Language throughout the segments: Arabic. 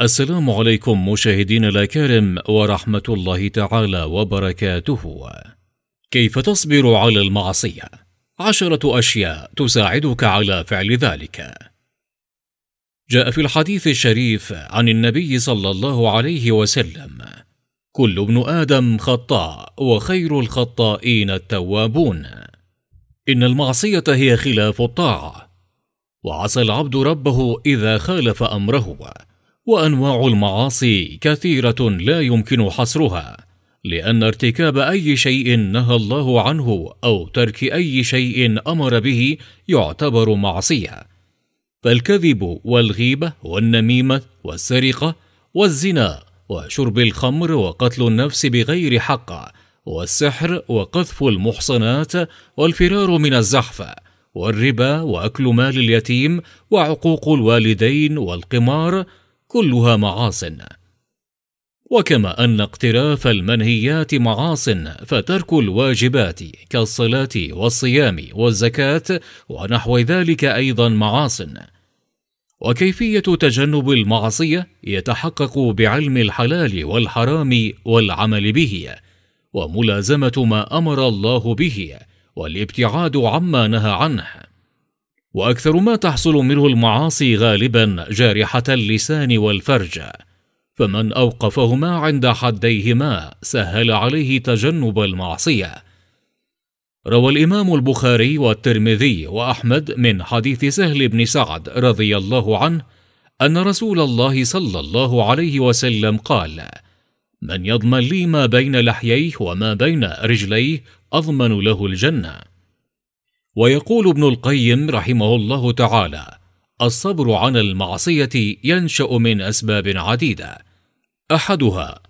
السلام عليكم مشاهدينا الاكارم ورحمه الله تعالى وبركاته كيف تصبر على المعصيه عشره اشياء تساعدك على فعل ذلك جاء في الحديث الشريف عن النبي صلى الله عليه وسلم كل ابن ادم خطاء وخير الخطائين التوابون ان المعصيه هي خلاف الطاعه وعسى العبد ربه اذا خالف امره وانواع المعاصي كثيره لا يمكن حصرها لان ارتكاب اي شيء نهى الله عنه او ترك اي شيء امر به يعتبر معصيه فالكذب والغيبه والنميمه والسرقه والزنا وشرب الخمر وقتل النفس بغير حق والسحر وقذف المحصنات والفرار من الزحف والربا واكل مال اليتيم وعقوق الوالدين والقمار كلها معاصٍ وكما أن اقتراف المنهيات معاصٍ فترك الواجبات كالصلاة والصيام والزكاة ونحو ذلك أيضا معاصٍ وكيفية تجنب المعصية يتحقق بعلم الحلال والحرام والعمل به وملازمة ما أمر الله به والابتعاد عما نهى عنه واكثر ما تحصل منه المعاصي غالبا جارحه اللسان والفرج فمن اوقفهما عند حديهما سهل عليه تجنب المعصيه روى الامام البخاري والترمذي واحمد من حديث سهل بن سعد رضي الله عنه ان رسول الله صلى الله عليه وسلم قال من يضمن لي ما بين لحييه وما بين رجليه اضمن له الجنه ويقول ابن القيم رحمه الله تعالى الصبر عن المعصيه ينشا من اسباب عديده احدها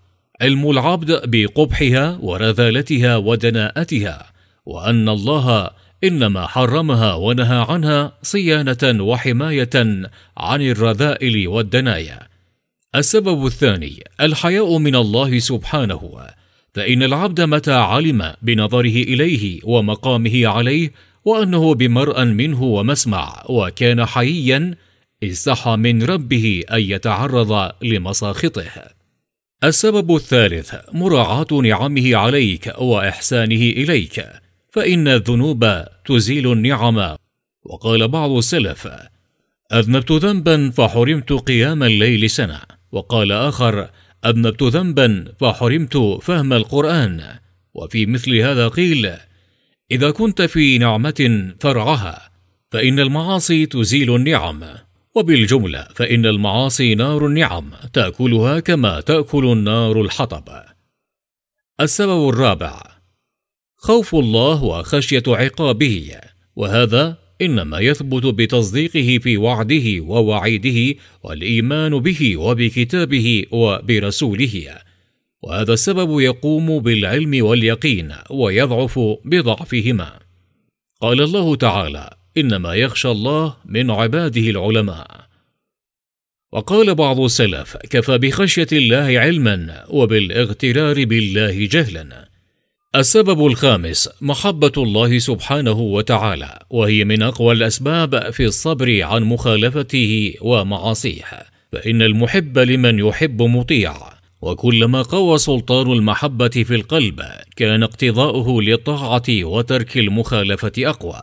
علم العبد بقبحها ورذالتها ودناءتها وان الله انما حرمها ونهى عنها صيانه وحمايه عن الرذائل والدنايا السبب الثاني الحياء من الله سبحانه فان العبد متى علم بنظره اليه ومقامه عليه وأنه بمرأ منه ومسمع وكان حييا استحى من ربه أن يتعرض لمساخطه السبب الثالث مراعاة نعمه عليك وإحسانه إليك فإن الذنوب تزيل النعم وقال بعض السلف أذنبت ذنبا فحرمت قيام الليل سنة وقال آخر أذنبت ذنبا فحرمت فهم القرآن وفي مثل هذا قيل اذا كنت في نعمه ترعها فان المعاصي تزيل النعم وبالجمله فان المعاصي نار النعم تاكلها كما تاكل النار الحطب السبب الرابع خوف الله وخشيه عقابه وهذا انما يثبت بتصديقه في وعده ووعيده والايمان به وبكتابه وبرسوله وهذا السبب يقوم بالعلم واليقين ويضعف بضعفهما قال الله تعالى انما يخشى الله من عباده العلماء وقال بعض السلف كفى بخشيه الله علما وبالاغترار بالله جهلا السبب الخامس محبه الله سبحانه وتعالى وهي من اقوى الاسباب في الصبر عن مخالفته ومعاصيه فان المحب لمن يحب مطيع وكلما قوى سلطان المحبة في القلب كان اقتضاؤه للطاعة وترك المخالفة أقوى.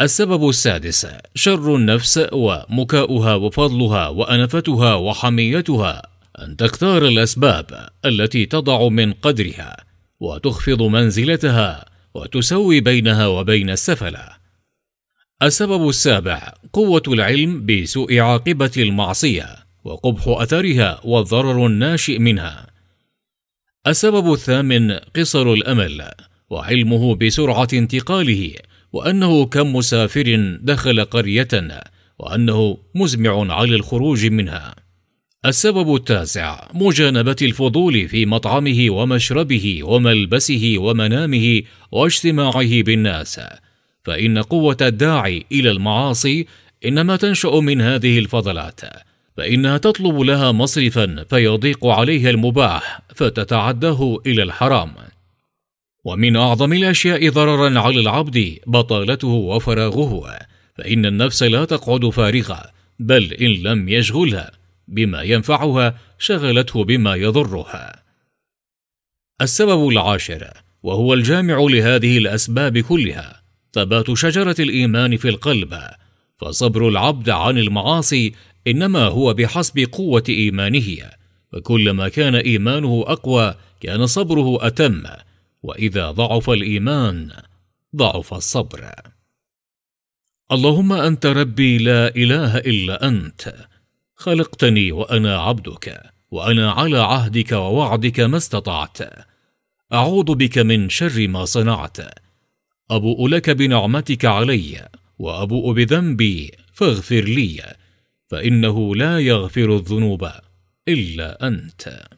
السبب السادس شر النفس ومكاؤها وفضلها وأنفتها وحميتها أن تختار الأسباب التي تضع من قدرها وتخفض منزلتها وتسوي بينها وبين السفلة. السبب السابع قوة العلم بسوء عاقبة المعصية وقبح أثرها والضرر الناشئ منها السبب الثامن قصر الأمل وعلمه بسرعة انتقاله وأنه كمسافر دخل قرية وأنه مزمع على الخروج منها السبب التاسع مجانبة الفضول في مطعمه ومشربه وملبسه ومنامه واجتماعه بالناس فإن قوة الداعي إلى المعاصي إنما تنشأ من هذه الفضلات فإنها تطلب لها مصرفا فيضيق عليها المباح فتتعداه إلى الحرام ومن أعظم الأشياء ضررا على العبد بطالته وفراغه فإن النفس لا تقعد فارغة بل إن لم يشغلها بما ينفعها شغلته بما يضرها السبب العاشر وهو الجامع لهذه الأسباب كلها ثبات شجرة الإيمان في القلب فصبر العبد عن المعاصي إنما هو بحسب قوة إيمانه فكلما كان إيمانه أقوى كان صبره أتم وإذا ضعف الإيمان ضعف الصبر اللهم أنت ربي لا إله إلا أنت خلقتني وأنا عبدك وأنا على عهدك ووعدك ما استطعت أعوذ بك من شر ما صنعت أبوء لك بنعمتك علي وأبوء بذنبي فاغفر لي فانه لا يغفر الذنوب الا انت